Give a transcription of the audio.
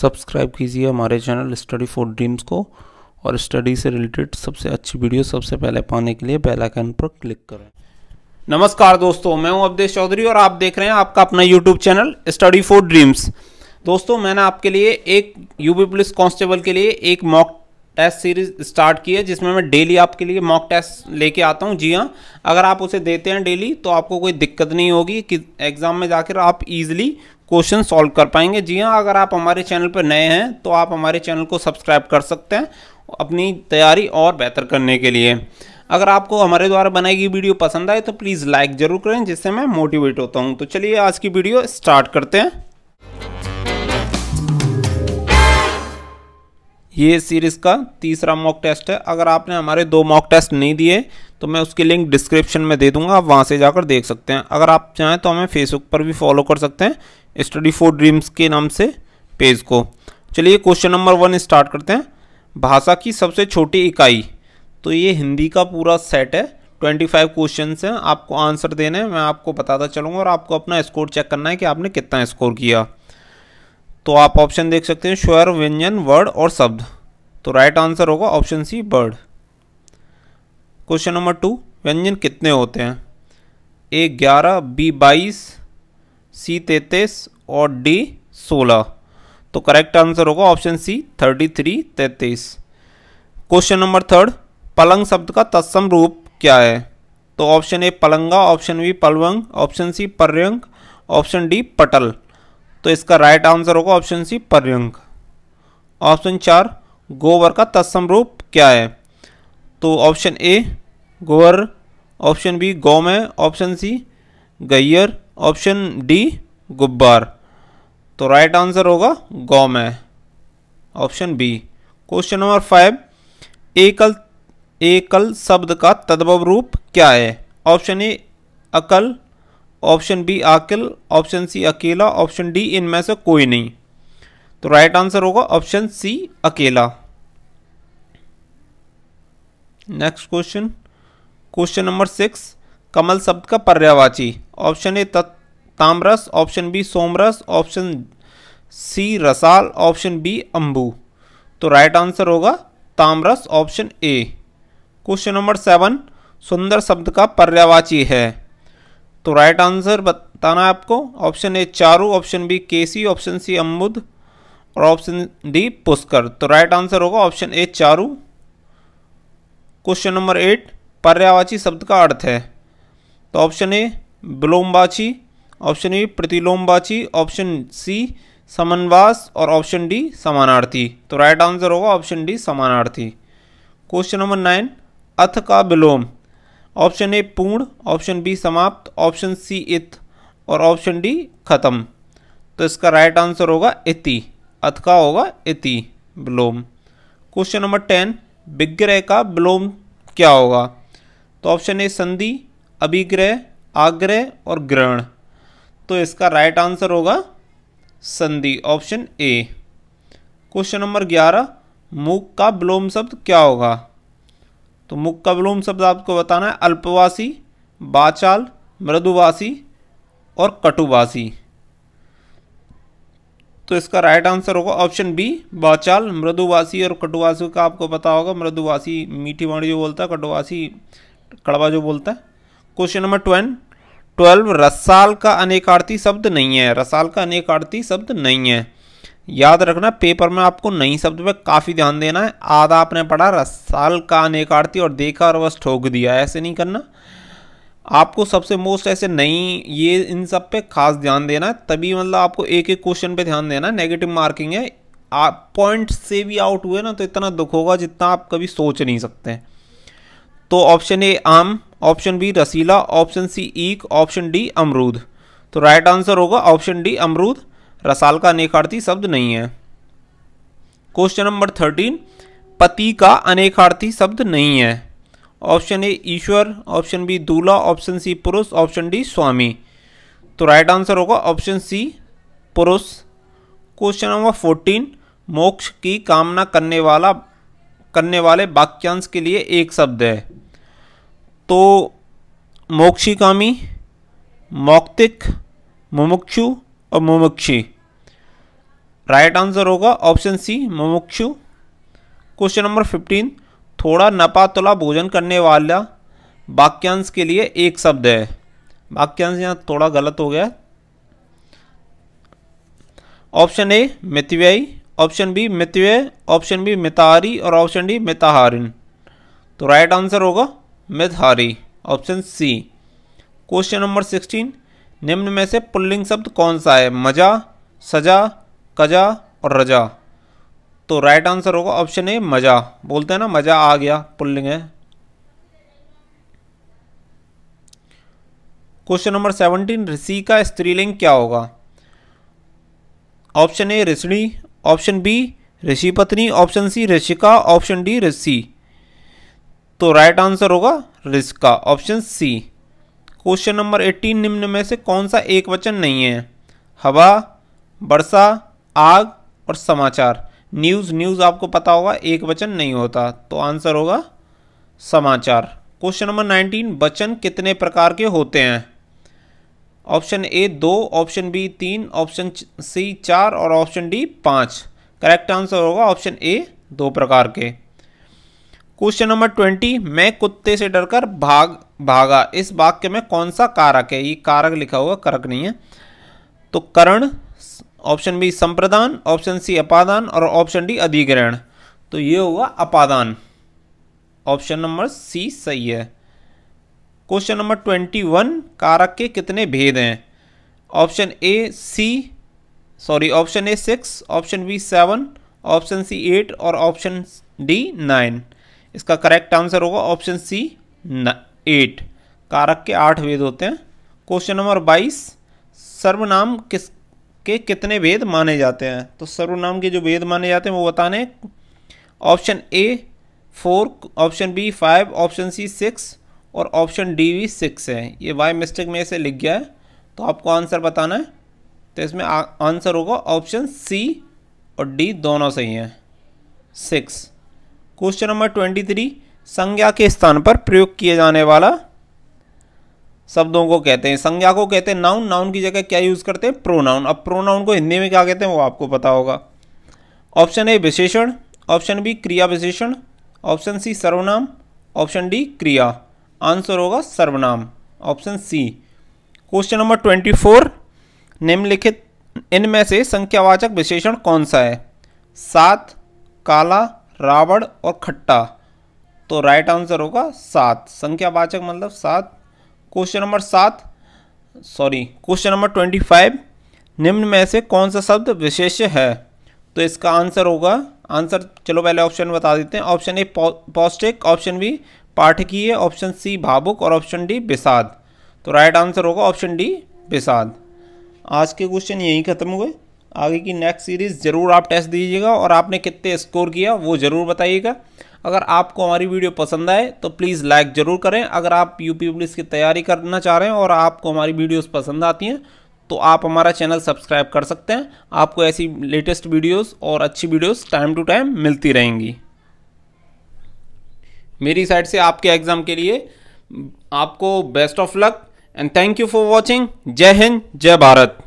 subscribe कीजिए हमारे channel study for dreams को और स्टडी से रिलेटेड सबसे अच्छी वीडियो सबसे पहले पाने के लिए बेल आइकन पर क्लिक करें नमस्कार दोस्तों मैं हूं अवधेश चौधरी और आप देख रहे हैं आपका अपना YouTube channel study for dreams दोस्तों मैंने आपके लिए एक यूपी पुलिस कांस्टेबल के लिए एक मॉक टेस्ट सीरीज स्टार्ट की है जिसमें मैं डेली आपके लिए मॉक टेस्ट लेके आता हूँ जी हाँ अगर आप उसे देते हैं डेली तो आपको कोई दिक्कत नहीं होगी कि एग्ज़ाम में जाकर आप इजीली क्वेश्चन सॉल्व कर पाएंगे जी हाँ अगर आप हमारे चैनल पर नए हैं तो आप हमारे चैनल को सब्सक्राइब कर सकते हैं अपनी तैयारी और बेहतर करने के लिए अगर आपको हमारे द्वारा बनाई गई वीडियो पसंद आए तो प्लीज़ लाइक ज़रूर करें जिससे मैं मोटिवेट होता हूँ तो चलिए आज की वीडियो स्टार्ट करते हैं ये सीरीज़ का तीसरा मॉक टेस्ट है अगर आपने हमारे दो मॉक टेस्ट नहीं दिए तो मैं उसकी लिंक डिस्क्रिप्शन में दे दूंगा आप वहाँ से जाकर देख सकते हैं अगर आप चाहें तो हमें फेसबुक पर भी फॉलो कर सकते हैं स्टडी फॉर ड्रीम्स के नाम से पेज को चलिए क्वेश्चन नंबर वन स्टार्ट करते हैं भाषा की सबसे छोटी इकाई तो ये हिंदी का पूरा सेट है ट्वेंटी फाइव क्वेश्चन हैं आपको आंसर देने हैं मैं आपको बताता चलूँगा और आपको अपना स्कोर चेक करना है कि आपने कितना स्कोर किया तो आप ऑप्शन देख सकते हैं स्वर व्यंजन वर्ड और शब्द तो राइट आंसर होगा option C word question number two व्यंजन कितने होते हैं ए ग्यारह बी बाईस सी तैतीस और डी सोलह तो करेक्ट आंसर होगा ऑप्शन सी थर्टी थ्री तैतीस क्वेश्चन नंबर थर्ड पलंग शब्द का तत्सम रूप क्या है तो ऑप्शन ए पलंगा ऑप्शन बी पलवंग ऑप्शन सी पर्यंक ऑप्शन डी पटल तो इसका राइट आंसर होगा ऑप्शन सी पर्यंक ऑप्शन चार गोबर का तत्सम रूप क्या है तो ऑप्शन ए गोबर ऑप्शन बी गौ में ऑप्शन सी गैयर ऑप्शन डी गुब्बार तो राइट आंसर होगा गौ में option B question number five एकल एकल शब्द का तद्भव रूप क्या है ऑप्शन ए अकल ऑप्शन बी आकिल ऑप्शन सी अकेला ऑप्शन डी इनमें से कोई नहीं तो राइट आंसर होगा ऑप्शन सी अकेला next question question number six कमल शब्द का पर्यावाची ऑप्शन ए ताम्रस ऑप्शन बी सोमरस ऑप्शन सी रसाल ऑप्शन बी अंबू तो राइट आंसर होगा ताम्रस option A question number seven सुंदर शब्द का पर्यावाची है तो राइट आंसर बताना है आपको ऑप्शन ए चारू ऑप्शन बी केसी ऑप्शन सी अम्बुद और ऑप्शन डी पुष्कर तो राइट आंसर होगा ऑप्शन ए चारू क्वेश्चन नंबर एट पर्यावाची शब्द का अर्थ है तो ऑप्शन ए विलोमवाची ऑप्शन ए प्रतिलोमवाची ऑप्शन सी समन्वास और ऑप्शन डी समानार्थी तो राइट आंसर होगा ऑप्शन डी समानार्थी क्वेश्चन नंबर नाइन अथ का विलोम ऑप्शन ए पूर्ण ऑप्शन बी समाप्त ऑप्शन सी इथ और ऑप्शन डी खत्म तो इसका राइट आंसर होगा इति अथ का होगा इति विलोम क्वेश्चन नंबर टेन विग्रह का विलोम क्या होगा तो ऑप्शन ए संधि अभिग्रह आग्रह और ग्रहण तो इसका राइट आंसर होगा संधि ऑप्शन ए क्वेश्चन नंबर ग्यारह मुख का विलोम शब्द क्या होगा तो मुख का विलोम शब्द आपको बताना है अल्पवासी बाचाल मृदुवासी और कटुवासी तो इसका राइट आंसर होगा ऑप्शन बी बाचाल मृदुवासी और कटुवासी का आपको पता होगा मृदुवासी मीठी वाणी जो बोलता है कटुवासी कड़वा जो बोलता है क्वेश्चन नंबर ट्वेल्व ट्वेल्व रसाल का अनेकार्थी शब्द नहीं है रसाल का अनेकार्थी शब्द नहीं है याद रखना पेपर में आपको नई शब्द पे काफ़ी ध्यान देना है आधा आपने पढ़ा रसाल का अनेकार्थी और देखा और बस ठोक दिया ऐसे नहीं करना आपको सबसे मोस्ट ऐसे नई ये इन सब पे खास ध्यान देना है तभी मतलब आपको एक एक क्वेश्चन पे ध्यान देना नेगेटिव मार्किंग है आप पॉइंट से भी आउट हुए ना तो इतना दुख होगा जितना आप कभी सोच नहीं सकते तो ऑप्शन ए आम ऑप्शन बी रसीला ऑप्शन सी ईक ऑप्शन डी अमरूद तो राइट आंसर होगा ऑप्शन डी अमरूद रसाल का अनेकार्थी शब्द नहीं है क्वेश्चन नंबर थर्टीन पति का अनेकार्थी शब्द नहीं है ऑप्शन ए ईश्वर ऑप्शन बी दूल्हा ऑप्शन सी पुरुष ऑप्शन डी स्वामी तो राइट आंसर होगा ऑप्शन सी पुरुष क्वेश्चन नंबर फोर्टीन मोक्ष की कामना करने वाला करने वाले वाक्यांश के लिए एक शब्द है तो मोक्षिकामी मौक्तिक मुमुक्षु और मुमुक्षी राइट आंसर होगा ऑप्शन सी मुमुक्षु क्वेश्चन नंबर फिफ्टीन थोड़ा नपातुला भोजन करने वाला वाक्यांश के लिए एक शब्द है वाक्यांश यहाँ थोड़ा गलत हो गया ऑप्शन ए मितव्ययी ऑप्शन बी मितव्यय ऑप्शन बी मितारी और ऑप्शन डी मिताहारिन तो राइट आंसर होगा मेधारी option C question number sixteen निम्न में से पुल्लिंग शब्द कौन सा है मजा सजा कजा और रजा तो राइट आंसर होगा ऑप्शन ए मजा बोलते हैं ना मजा आ गया पुल्लिंग है क्वेश्चन नंबर सेवनटीन ऋषि का स्त्रीलिंग क्या होगा ऑप्शन ए ऋषि ऑप्शन बी ऋषि पत्नी ऑप्शन सी ऋषिका ऑप्शन डी ऋषि तो राइट आंसर होगा रिस्क का option C question number eighteen निम्न में से कौन सा एक वचन नहीं है हवा वर्षा आग और समाचार न्यूज़ न्यूज़ आपको पता होगा एक वचन नहीं होता तो आंसर होगा समाचार क्वेश्चन नंबर नाइनटीन वचन कितने प्रकार के होते हैं ऑप्शन ए दो ऑप्शन बी तीन ऑप्शन सी चार और ऑप्शन डी पाँच करेक्ट आंसर होगा ऑप्शन ए दो प्रकार के क्वेश्चन नंबर ट्वेंटी मैं कुत्ते से डरकर भाग भागा इस वाक्य में कौन सा कारक है ये कारक लिखा हुआ कारक नहीं है तो करण ऑप्शन बी संप्रदान ऑप्शन सी अपादान और ऑप्शन डी अधिग्रहण तो ये होगा अपादान ऑप्शन नंबर सी सही है क्वेश्चन नंबर ट्वेंटी वन कारक के कितने भेद हैं option A C sorry option A six option B seven option C eight और ऑप्शन डी नाइन इसका करेक्ट आंसर होगा ऑप्शन सी एट कारक के आठ वेद होते हैं क्वेश्चन नंबर बाईस सर्वनाम किस के कितने वेद माने जाते हैं तो सर्वनाम के जो वेद माने जाते हैं वो बताने option A four option B five option C six और ऑप्शन डी भी सिक्स है ये बाई मिस्टेक में इसे लिख गया है तो आपको आंसर बताना है तो इसमें आंसर होगा ऑप्शन सी और डी दोनों सही हैं six question number twenty three संज्ञा के स्थान पर प्रयोग किए जाने वाला शब्दों को कहते हैं संज्ञा को कहते हैं नाउन नाउन की जगह क्या यूज़ करते हैं प्रोनाउन अब प्रोनाउन को हिंदी में क्या कहते हैं वो आपको पता होगा ऑप्शन ए विशेषण ऑप्शन बी क्रिया विशेषण ऑप्शन सी सर्वनाम ऑप्शन डी क्रिया आंसर होगा सर्वनाम option C question number twenty four निम्नलिखित इनमें से संख्यावाचक विशेषण कौन सा है सात काला रावण और खट्टा तो राइट आंसर होगा सात संख्यावाचक मतलब सात क्वेश्चन नंबर सात sorry question number twenty five निम्न में से कौन सा शब्द विशेष है तो इसका आंसर होगा आंसर चलो पहले ऑप्शन बता देते हैं ऑप्शन ए पौष्टिक ऑप्शन बी पाठकीय ऑप्शन सी भावुक और ऑप्शन डी विषाद तो राइट आंसर होगा ऑप्शन डी विषाद आज के क्वेश्चन यहीं खत्म हुए आगे की नेक्स्ट सीरीज़ ज़रूर आप टेस्ट दीजिएगा और आपने कितने स्कोर किया वो ज़रूर बताइएगा अगर आपको हमारी वीडियो पसंद आए तो प्लीज़ लाइक ज़रूर करें अगर आप यूपी पुलिस की तैयारी करना चाह रहे हैं और आपको हमारी वीडियोस पसंद आती हैं तो आप हमारा चैनल सब्सक्राइब कर सकते हैं आपको ऐसी लेटेस्ट वीडियोस और अच्छी वीडियोस टाइम टू टाइम मिलती रहेंगी मेरी साइड से आपके एग्ज़ाम के लिए आपको best of luck and thank you for watching जय हिंद जय भारत